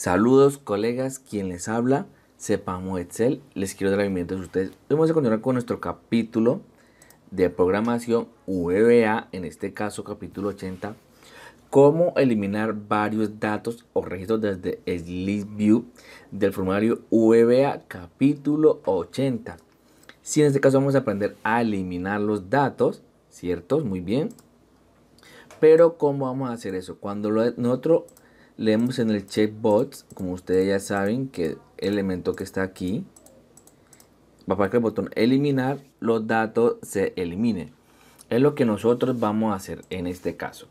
Saludos colegas, quien les habla, Sepamo Excel, les quiero dar la bienvenida a ustedes. vamos a continuar con nuestro capítulo de programación VBA, e en este caso capítulo 80, cómo eliminar varios datos o registros desde View del formulario VBA e capítulo 80. Si en este caso vamos a aprender a eliminar los datos, ¿cierto? Muy bien. Pero ¿cómo vamos a hacer eso? Cuando lo, nosotros leemos en el checkbox, como ustedes ya saben, que el elemento que está aquí va para que el botón eliminar, los datos se eliminen. Es lo que nosotros vamos a hacer en este caso.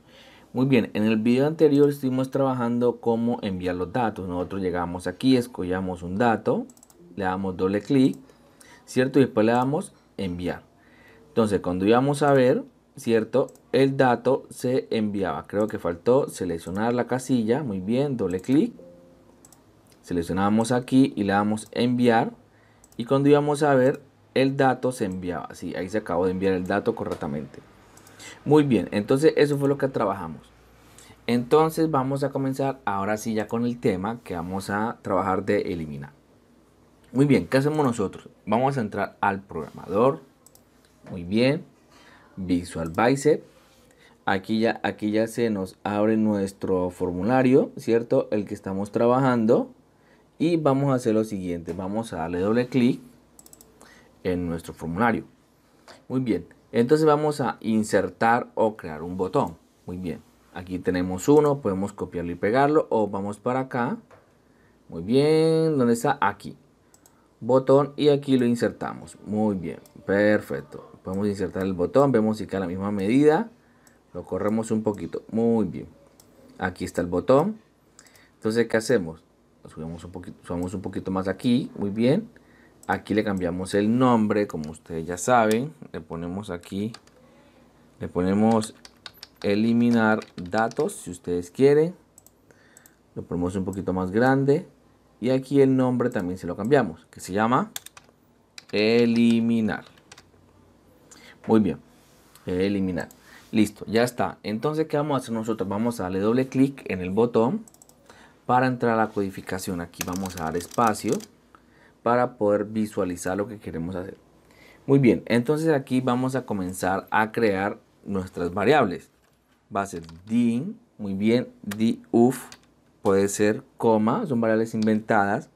Muy bien, en el video anterior estuvimos trabajando cómo enviar los datos. Nosotros llegamos aquí, escogíamos un dato, le damos doble clic, ¿cierto? Y después le damos enviar. Entonces, cuando íbamos a ver, ¿cierto? El dato se enviaba. Creo que faltó seleccionar la casilla. Muy bien, doble clic. Seleccionamos aquí y le damos enviar. Y cuando íbamos a ver, el dato se enviaba. Sí, ahí se acabó de enviar el dato correctamente. Muy bien, entonces eso fue lo que trabajamos. Entonces vamos a comenzar ahora sí ya con el tema que vamos a trabajar de eliminar. Muy bien, ¿qué hacemos nosotros? Vamos a entrar al programador. Muy bien. Visual Bicep. Aquí ya, aquí ya se nos abre nuestro formulario, ¿cierto? El que estamos trabajando. Y vamos a hacer lo siguiente. Vamos a darle doble clic en nuestro formulario. Muy bien. Entonces vamos a insertar o crear un botón. Muy bien. Aquí tenemos uno. Podemos copiarlo y pegarlo. O vamos para acá. Muy bien. ¿Dónde está? Aquí. Botón y aquí lo insertamos. Muy bien. Perfecto vamos a insertar el botón, vemos si queda la misma medida. Lo corremos un poquito. Muy bien. Aquí está el botón. Entonces, ¿qué hacemos? Lo subimos un poquito, subamos un poquito más aquí. Muy bien. Aquí le cambiamos el nombre, como ustedes ya saben. Le ponemos aquí, le ponemos eliminar datos, si ustedes quieren. Lo ponemos un poquito más grande. Y aquí el nombre también se lo cambiamos, que se llama eliminar. Muy bien. Eliminar. Listo, ya está. Entonces, ¿qué vamos a hacer nosotros? Vamos a darle doble clic en el botón para entrar a la codificación. Aquí vamos a dar espacio para poder visualizar lo que queremos hacer. Muy bien, entonces aquí vamos a comenzar a crear nuestras variables. Va a ser din, muy bien, diuf, puede ser coma, son variables inventadas,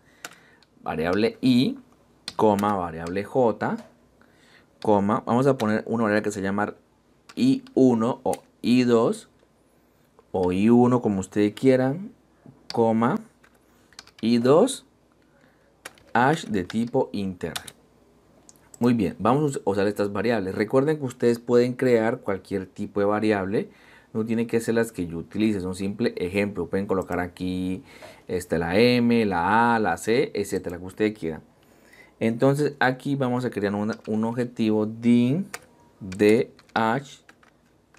variable i, coma, variable j, vamos a poner una variable que se llama I1 o I2 o I1 como ustedes quieran, coma, I2, hash de tipo inter. Muy bien, vamos a usar estas variables. Recuerden que ustedes pueden crear cualquier tipo de variable, no tienen que ser las que yo utilice, es un simple ejemplo. Pueden colocar aquí este, la M, la A, la C, etcétera, que ustedes quieran. Entonces aquí vamos a crear un objetivo din H,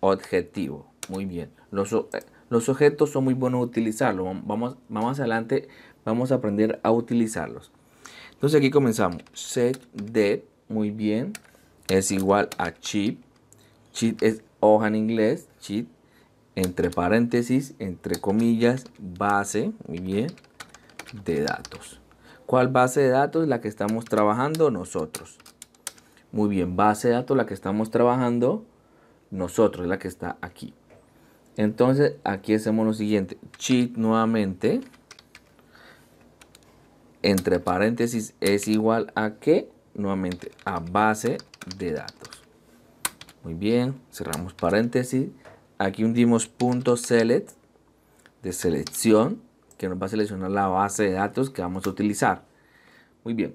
objetivo. Muy bien. Los, eh, los objetos son muy buenos utilizarlos. Vamos, vamos adelante, vamos a aprender a utilizarlos. Entonces aquí comenzamos. Set de, muy bien, es igual a chip. Chip es hoja en inglés, chip, entre paréntesis, entre comillas, base, muy bien, de datos. ¿Cuál base de datos? La que estamos trabajando nosotros. Muy bien, base de datos, la que estamos trabajando nosotros, la que está aquí. Entonces, aquí hacemos lo siguiente. Cheat nuevamente. Entre paréntesis es igual a que, nuevamente, a base de datos. Muy bien, cerramos paréntesis. Aquí hundimos punto select de selección que nos va a seleccionar la base de datos que vamos a utilizar. Muy bien.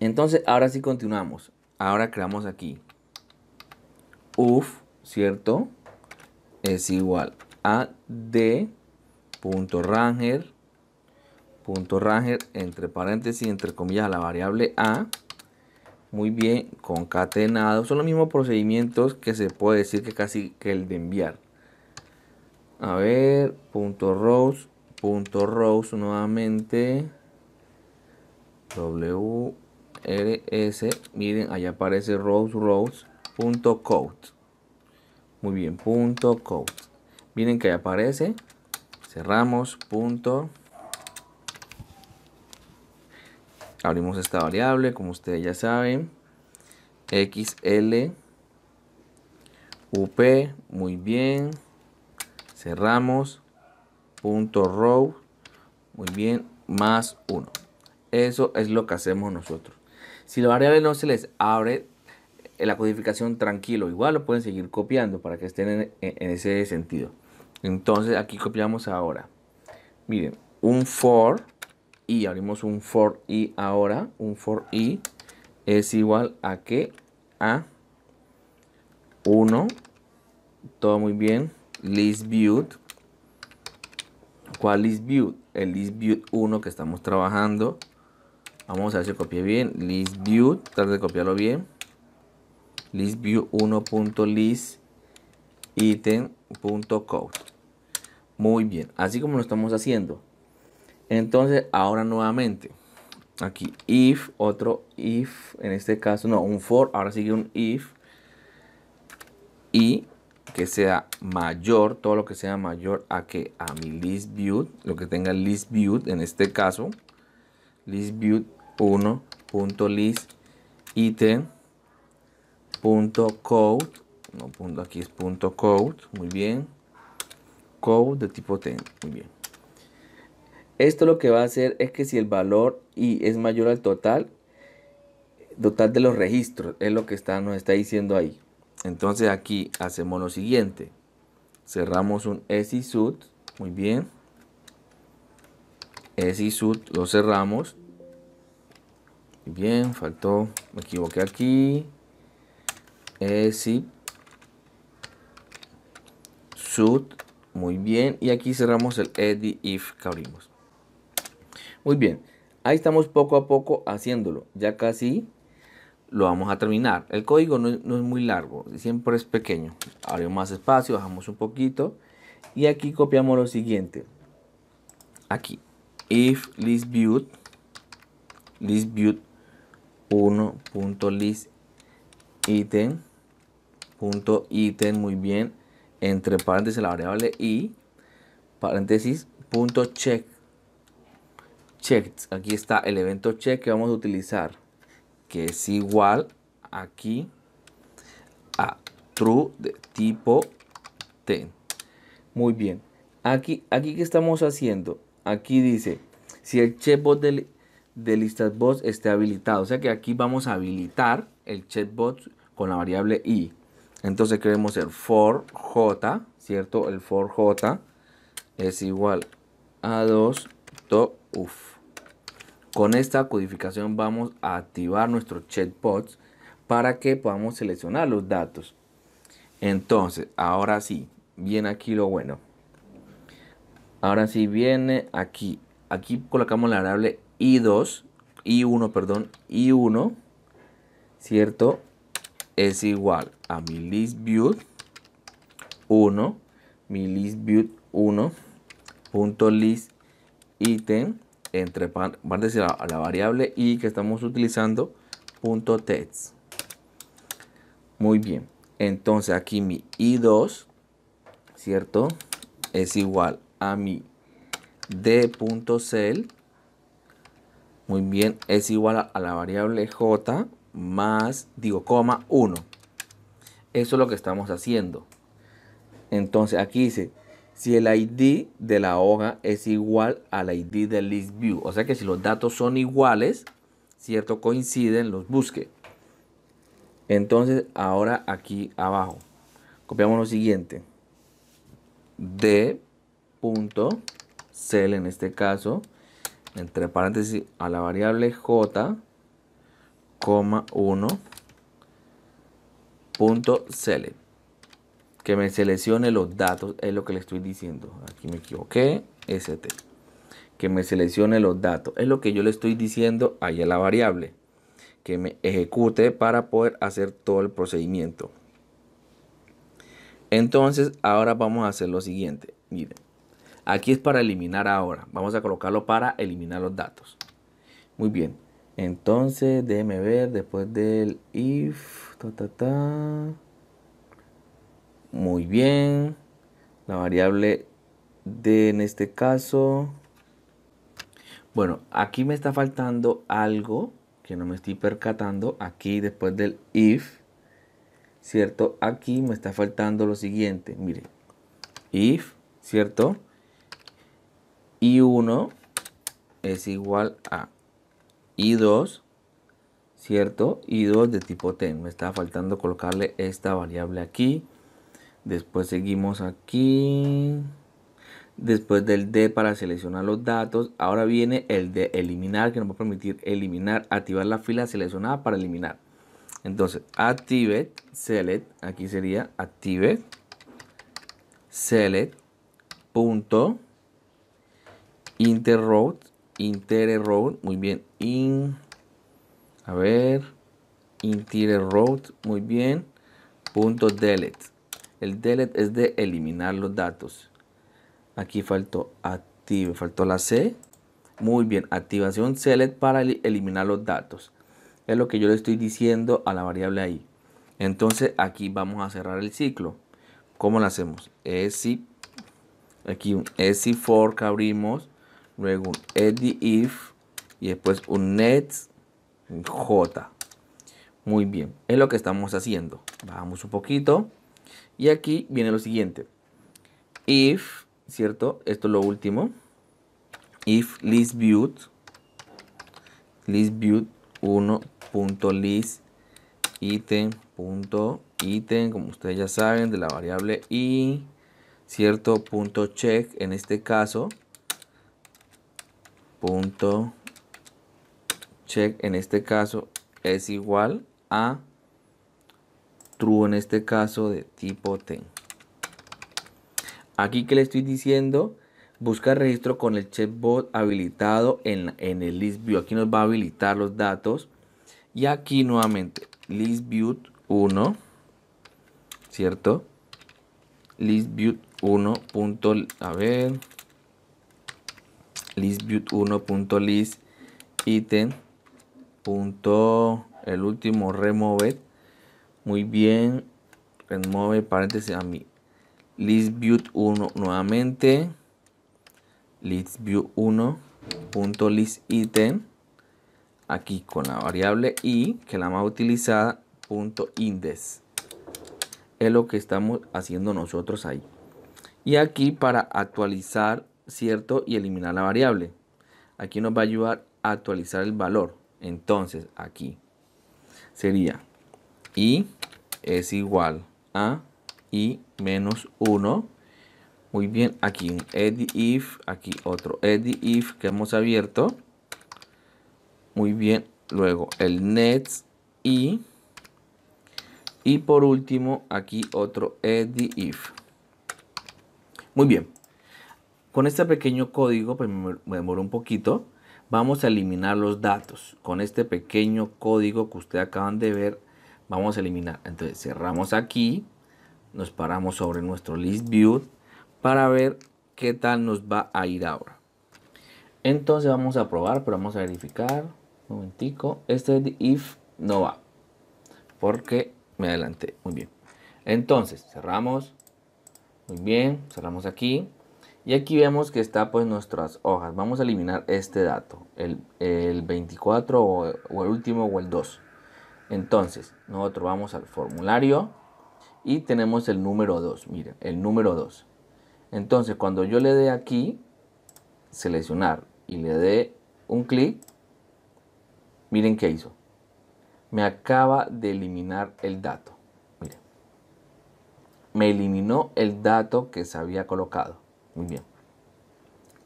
Entonces, ahora sí continuamos. Ahora creamos aquí. uff ¿cierto? Es igual a D punto ranger entre paréntesis entre comillas la variable a muy bien concatenado son los mismos procedimientos que se puede decir que casi que el de enviar a ver punto rows punto rows nuevamente s miren allá aparece rows rows punto code muy bien punto code miren que aparece cerramos punto abrimos esta variable como ustedes ya saben xl up muy bien cerramos punto row muy bien más 1 eso es lo que hacemos nosotros si la variable no se les abre eh, la codificación tranquilo igual lo pueden seguir copiando para que estén en, ese sentido entonces aquí copiamos ahora miren un for y abrimos un for y ahora un for y es igual a que a 1 todo muy bien list viewed ¿Cuál es view? El listview 1 que estamos trabajando. Vamos a ver si copié bien. List tratar de copiarlo bien. List view 1.list item.code. Muy bien, así como lo estamos haciendo. Entonces, ahora nuevamente, aquí if, otro if, en este caso, no, un for, ahora sigue un if. Y que sea mayor, todo lo que sea mayor a que a mi list view, lo que tenga list view en este caso, list view 1.list item code, no punto aquí es punto code, muy bien, code de tipo ten muy bien. Esto lo que va a hacer es que si el valor y es mayor al total, total de los registros, es lo que está, nos está diciendo ahí. Entonces aquí hacemos lo siguiente. Cerramos un sud Muy bien. sud lo cerramos. bien, faltó. Me equivoqué aquí. sud Muy bien. Y aquí cerramos el edit if que abrimos. Muy bien. Ahí estamos poco a poco haciéndolo. Ya casi lo vamos a terminar. El código no, es muy largo, siempre es pequeño. Abrimos más espacio, bajamos un poquito y aquí copiamos lo siguiente. Aquí, if list view list 1.list item, punto item, muy bien, entre paréntesis la variable y, paréntesis, punto check, Aquí está el evento check que vamos a utilizar que es igual aquí a true de tipo T. Muy bien. Aquí, aquí que estamos haciendo, aquí dice si el chatbot de, de listas esté habilitado. O sea que aquí vamos a habilitar el chatbot con la variable i. Entonces queremos el for j, ¿cierto? El for j es igual a 2 to con esta codificación vamos a activar nuestro chatbot para que podamos seleccionar los datos. Entonces, ahora sí, viene aquí lo bueno. Ahora sí viene aquí. Aquí colocamos la variable i2, i1, perdón, i1, ¿cierto? Es igual a mi list view 1, mi list view 1, punto list item entre a decir la, la variable y que estamos utilizando punto text. Muy bien. Entonces aquí mi i2, ¿cierto? Es igual a mi d.cell. Muy bien, es igual a, a, la variable j más, digo, coma 1. Eso es lo que estamos haciendo. Entonces aquí dice si el ID de la hoja es igual al ID del list view. O sea que si los datos son iguales, ¿cierto? Coinciden, los busque. Entonces, ahora aquí abajo, copiamos lo siguiente. D.cell en este caso, entre paréntesis, a la variable j, 1, punto que me seleccione los datos, es lo que le estoy diciendo. Aquí me equivoqué, ST. Que me seleccione los datos, es lo que yo le estoy diciendo ahí a la variable. Que me ejecute para poder hacer todo el procedimiento. Entonces, ahora vamos a hacer lo siguiente. Miren, aquí es para eliminar ahora. Vamos a colocarlo para eliminar los datos. Muy bien. Entonces, déjeme ver después del if. ta. Muy bien. La variable de en este caso. Bueno, aquí me está faltando algo que no me estoy percatando. Aquí después del if, ¿cierto? Aquí me está faltando lo siguiente. Mire, if, ¿cierto? Y 1 es igual a I2, ¿cierto? I2 de tipo ten. Me está faltando colocarle esta variable aquí. Después seguimos aquí. Después del D para seleccionar los datos. Ahora viene el de eliminar que nos va a permitir eliminar, activar la fila seleccionada para eliminar. Entonces, active, select, aquí sería active, select, punto, interroad, interroad, muy bien, in, a ver, interroad, muy bien, punto delete. El delete es de eliminar los datos. Aquí faltó active, faltó la C. Muy bien, activación select para eliminar los datos. Es lo que yo le estoy diciendo a la variable ahí. Entonces aquí vamos a cerrar el ciclo. ¿Cómo lo hacemos? si aquí un si for que abrimos, luego un if y después un net j. Muy bien, es lo que estamos haciendo. Bajamos un poquito. Y aquí viene lo siguiente. If, ¿cierto? Esto es lo último. If list viewed 1.list item, punto item, como ustedes ya saben, de la variable i, cierto punto check, en este caso, punto check, en este caso, es igual a true en este caso de tipo ten. Aquí que le estoy diciendo, busca registro con el chatbot habilitado en, el list view. Aquí nos va a habilitar los datos. Y aquí nuevamente, list view 1, ¿cierto? List view 1. Punto, a ver. List view 1. List item. Punto, el último it muy bien. remove paréntesis a mi list view 1 nuevamente. List view 1 item aquí con la variable i que la más utilizada punto index es lo que estamos haciendo nosotros ahí y aquí para actualizar cierto y eliminar la variable aquí nos va a ayudar a actualizar el valor entonces aquí sería i es igual a i menos 1. Muy bien, aquí un edit if, aquí otro edit if que hemos abierto. Muy bien, luego el NETS i. Y por último, aquí otro edit if. Muy bien. Con este pequeño código, pues me demoró un poquito, vamos a eliminar los datos. Con este pequeño código que ustedes acaban de ver, vamos a eliminar. Entonces cerramos aquí, nos paramos sobre nuestro list view para ver qué tal nos va a ir ahora. Entonces vamos a probar, pero vamos a verificar. Un momentico, este if no va porque me adelanté. Muy bien. Entonces cerramos. Muy bien, cerramos aquí. Y aquí vemos que está pues nuestras hojas. Vamos a eliminar este dato, el, 24 o el último o el 2. Entonces, nosotros vamos al formulario y tenemos el número 2. Miren, el número 2. Entonces, cuando yo le dé aquí, seleccionar y le dé un clic, miren qué hizo. Me acaba de eliminar el dato. Miren. Me eliminó el dato que se había colocado. Muy bien.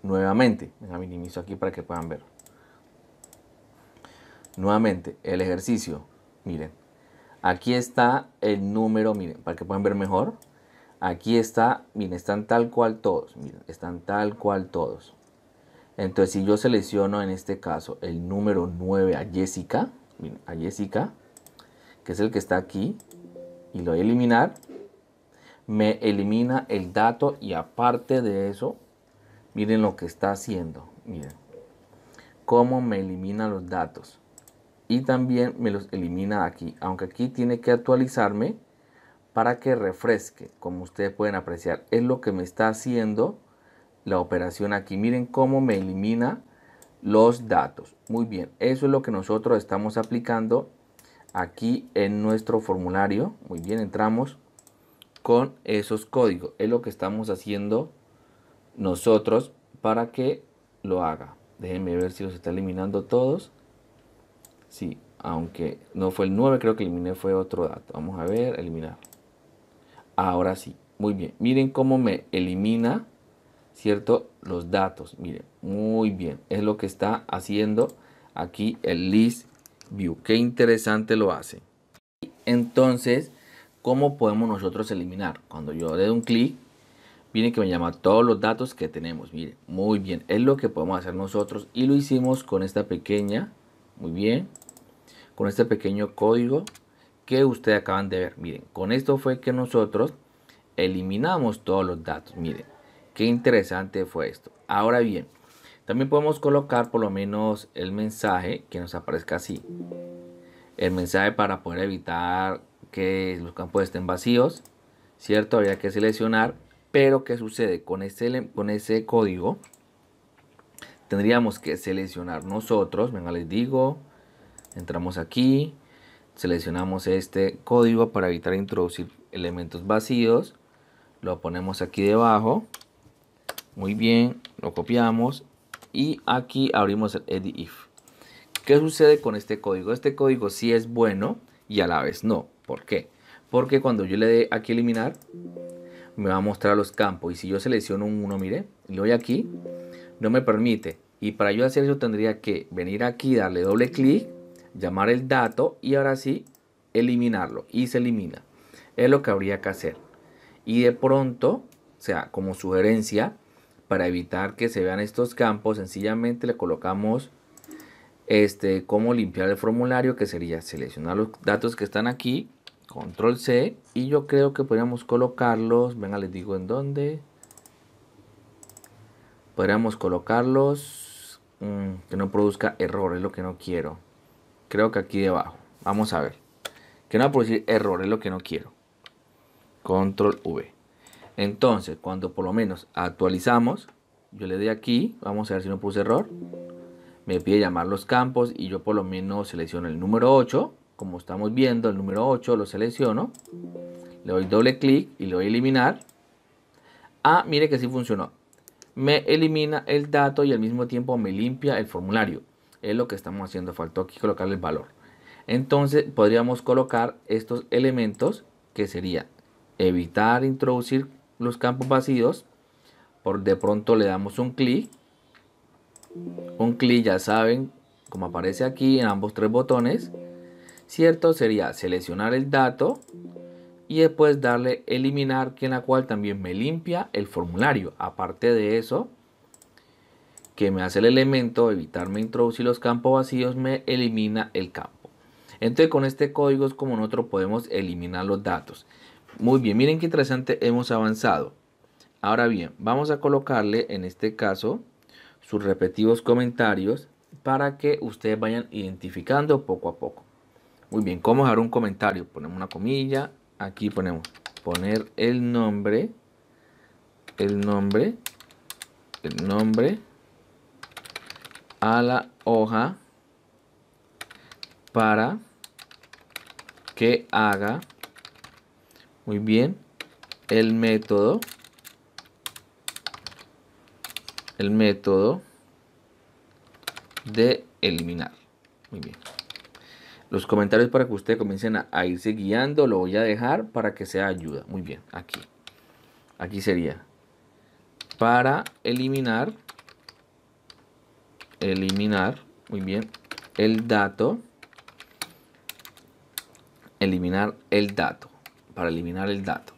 Nuevamente, me minimizo aquí para que puedan ver. Nuevamente, el ejercicio Miren, aquí está el número, miren, para que puedan ver mejor. Aquí está, miren, están tal cual todos, miren, están tal cual todos. Entonces, si yo selecciono en este caso el número 9 a Jessica, miren, a Jessica, que es el que está aquí, y lo voy a eliminar, me elimina el dato y aparte de eso, miren lo que está haciendo, miren, cómo me elimina los datos y también me los elimina aquí aunque aquí tiene que actualizarme para que refresque como ustedes pueden apreciar es lo que me está haciendo la operación aquí miren cómo me elimina los datos muy bien eso es lo que nosotros estamos aplicando aquí en nuestro formulario muy bien entramos con esos códigos es lo que estamos haciendo nosotros para que lo haga déjenme ver si los está eliminando todos Sí, aunque no fue el 9, creo que eliminé fue otro dato. Vamos a ver, eliminar. Ahora sí, muy bien. Miren cómo me elimina, ¿cierto? Los datos. Miren, muy bien. Es lo que está haciendo aquí el list view. Qué interesante lo hace. Entonces, ¿cómo podemos nosotros eliminar? Cuando yo le doy un clic, viene que me llama todos los datos que tenemos. Miren, muy bien. Es lo que podemos hacer nosotros y lo hicimos con esta pequeña muy bien. Con este pequeño código que ustedes acaban de ver. Miren, con esto fue que nosotros eliminamos todos los datos. Miren, qué interesante fue esto. Ahora bien, también podemos colocar por lo menos el mensaje que nos aparezca así. El mensaje para poder evitar que los campos estén vacíos. ¿Cierto? Habría que seleccionar. Pero ¿qué sucede? Con, con ese código tendríamos que seleccionar nosotros, venga les digo, entramos aquí, seleccionamos este código para evitar introducir elementos vacíos, lo ponemos aquí debajo, muy bien, lo copiamos y aquí abrimos el edit if ¿Qué sucede con este código? Este código sí es bueno y a la vez no. ¿Por qué? Porque cuando yo le dé aquí eliminar, me va a mostrar los campos. Y si yo selecciono un 1, mire, le voy aquí, no me permite. Y para yo hacer eso tendría que venir aquí, darle doble clic, llamar el dato y ahora sí eliminarlo. Y se elimina. Es lo que habría que hacer. Y de pronto, o sea, como sugerencia, para evitar que se vean estos campos, sencillamente le colocamos este, cómo limpiar el formulario, que sería seleccionar los datos que están aquí, control C, y yo creo que podríamos colocarlos, venga, les digo en dónde, Podríamos colocarlos mm, que no produzca error, es lo que no quiero. Creo que aquí debajo. Vamos a ver. Que no va a producir error, es lo que no quiero. Control V. Entonces, cuando por lo menos actualizamos, yo le doy aquí, vamos a ver si no puse error. Me pide llamar los campos y yo por lo menos selecciono el número 8. Como estamos viendo, el número 8 lo selecciono. Le doy doble clic y le doy eliminar. Ah, mire que sí funcionó me elimina el dato y al mismo tiempo me limpia el formulario. Es lo que estamos haciendo, faltó aquí colocar el valor. Entonces podríamos colocar estos elementos que sería evitar introducir los campos vacíos. Por de pronto le damos un clic. Un clic ya saben, como aparece aquí en ambos tres botones. Cierto sería seleccionar el dato y después darle eliminar que en la cual también me limpia el formulario aparte de eso que me hace el elemento evitarme introducir los campos vacíos me elimina el campo entonces con este código es como otro, podemos eliminar los datos muy bien miren qué interesante hemos avanzado ahora bien vamos a colocarle en este caso sus repetidos comentarios para que ustedes vayan identificando poco a poco muy bien, ¿cómo dejar un comentario? Ponemos una comilla, aquí ponemos poner el nombre, el nombre, el nombre a la hoja para que haga muy bien el método el método de eliminar muy bien los comentarios para que ustedes comiencen a, irse guiando. Lo voy a dejar para que sea ayuda. Muy bien, aquí. Aquí sería para eliminar, eliminar, muy bien, el dato, eliminar el dato, para eliminar el dato.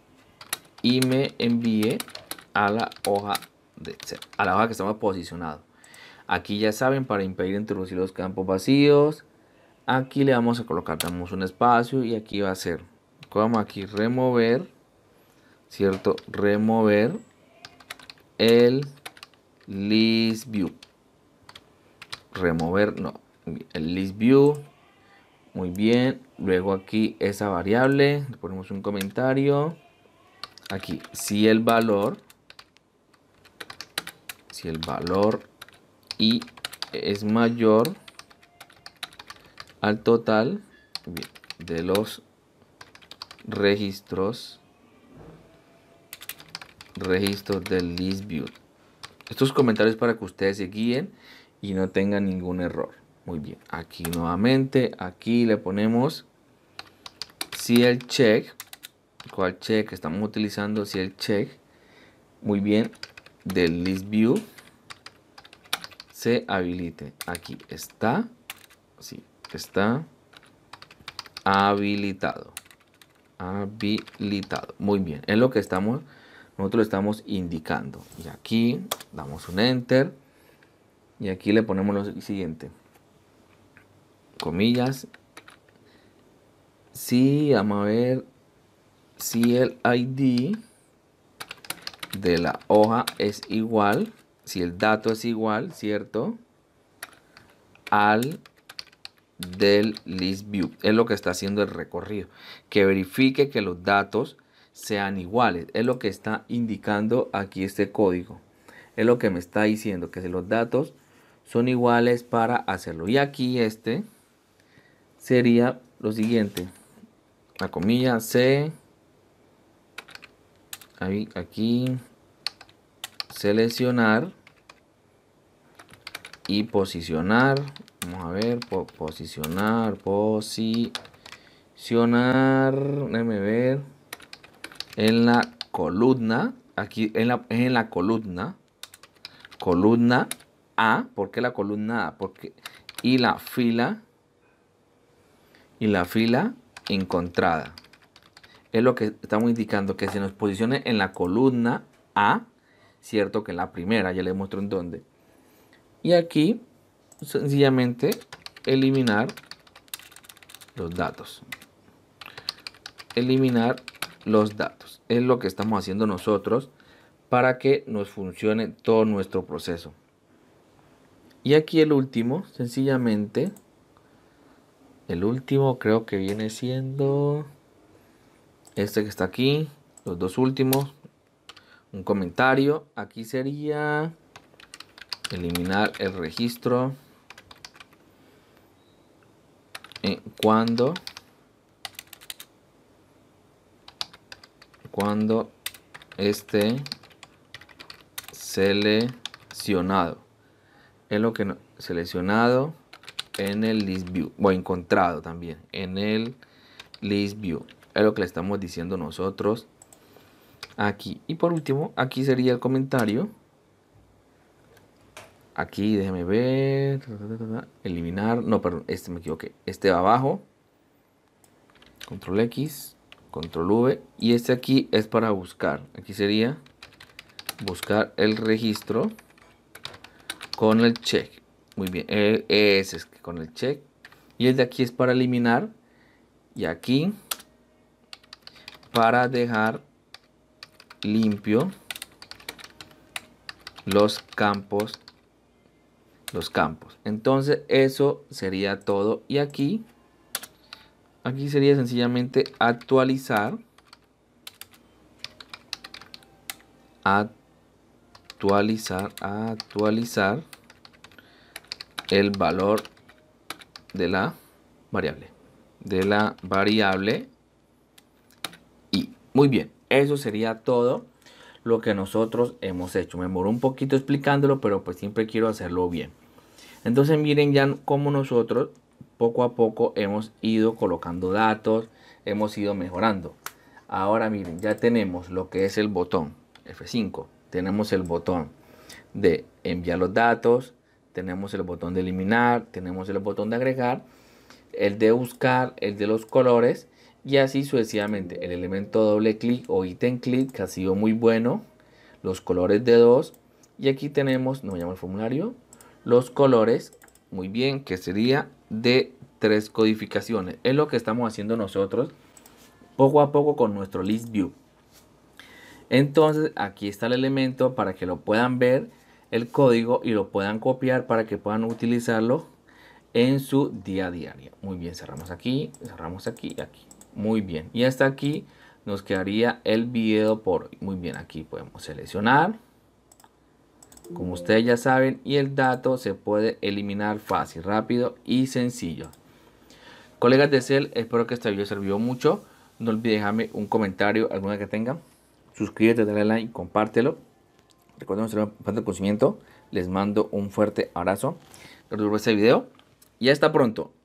Y me envíe a la hoja de a la hoja que estaba posicionado. Aquí ya saben, para impedir introducir los campos vacíos, aquí le vamos a colocar damos un espacio y aquí va a ser como aquí remover cierto remover el list view remover no el list view muy bien luego aquí esa variable le ponemos un comentario aquí si el valor si el valor y es mayor al total de los registros registros del list view estos comentarios para que ustedes se guíen y no tengan ningún error muy bien aquí nuevamente aquí le ponemos si el check cual check estamos utilizando si el check muy bien del list view se habilite aquí está sí está habilitado. Habilitado. Muy bien. Es lo que estamos, nosotros estamos indicando. Y aquí damos un enter. Y aquí le ponemos lo siguiente. Comillas. Si, vamos a ver. Si el ID de la hoja es igual. Si el dato es igual, ¿cierto? Al del list view. Es lo que está haciendo el recorrido. Que verifique que los datos sean iguales. Es lo que está indicando aquí este código. Es lo que me está diciendo que los datos son iguales para hacerlo. Y aquí este sería lo siguiente. La comilla C. aquí. Seleccionar. Y posicionar Vamos a ver, posicionar, posicionar, déjame ver, en la columna, aquí en la, en la columna, columna A, ¿por qué la columna A? Porque, y la fila, y la fila encontrada. Es lo que estamos indicando, que se nos posicione en la columna A, cierto que en la primera, ya le muestro en dónde. Y aquí sencillamente eliminar los datos. Eliminar los datos. Es lo que estamos haciendo nosotros para que nos funcione todo nuestro proceso. Y aquí el último, sencillamente, el último creo que viene siendo este que está aquí, los dos últimos, un comentario, aquí sería eliminar el registro en eh, cuando cuando esté seleccionado es lo que no, seleccionado en el list view o encontrado también en el list view es lo que le estamos diciendo nosotros aquí y por último aquí sería el comentario Aquí déjeme ver. Eliminar. No, perdón. Este me equivoqué. Este va abajo. Control X. Control V. Y este aquí es para buscar. Aquí sería buscar el registro con el check. Muy bien. E, e, ese es con el check. Y el de aquí es para eliminar. Y aquí para dejar limpio los campos los campos. Entonces eso sería todo. Y aquí, aquí sería sencillamente actualizar. Actualizar, actualizar el valor de la variable. De la variable y. Muy bien, eso sería todo lo que nosotros hemos hecho. Me moró un poquito explicándolo, pero pues siempre quiero hacerlo bien. Entonces miren ya como nosotros poco a poco hemos ido colocando datos, hemos ido mejorando. Ahora miren, ya tenemos lo que es el botón F5. Tenemos el botón de enviar los datos, tenemos el botón de eliminar, tenemos el botón de agregar, el de buscar, el de los colores y así sucesivamente. El elemento doble clic o ítem clic que ha sido muy bueno, los colores de dos y aquí tenemos, no llama el formulario, los colores, muy bien, que sería de tres codificaciones. Es lo que estamos haciendo nosotros poco a poco con nuestro list view. Entonces aquí está el elemento para que lo puedan ver el código y lo puedan copiar para que puedan utilizarlo en su día a día. Muy bien, cerramos aquí, cerramos aquí y aquí. Muy bien, y hasta aquí nos quedaría el video por hoy. Muy bien, aquí podemos seleccionar como ustedes ya saben y el dato se puede eliminar fácil, rápido y sencillo. Colegas de CEL, espero que este video sirvió mucho. No olvides dejarme un comentario, alguna que tengan. Suscríbete, dale like, compártelo. Recuerden nuestro plan conocimiento. Les mando un fuerte abrazo. en este video y hasta pronto.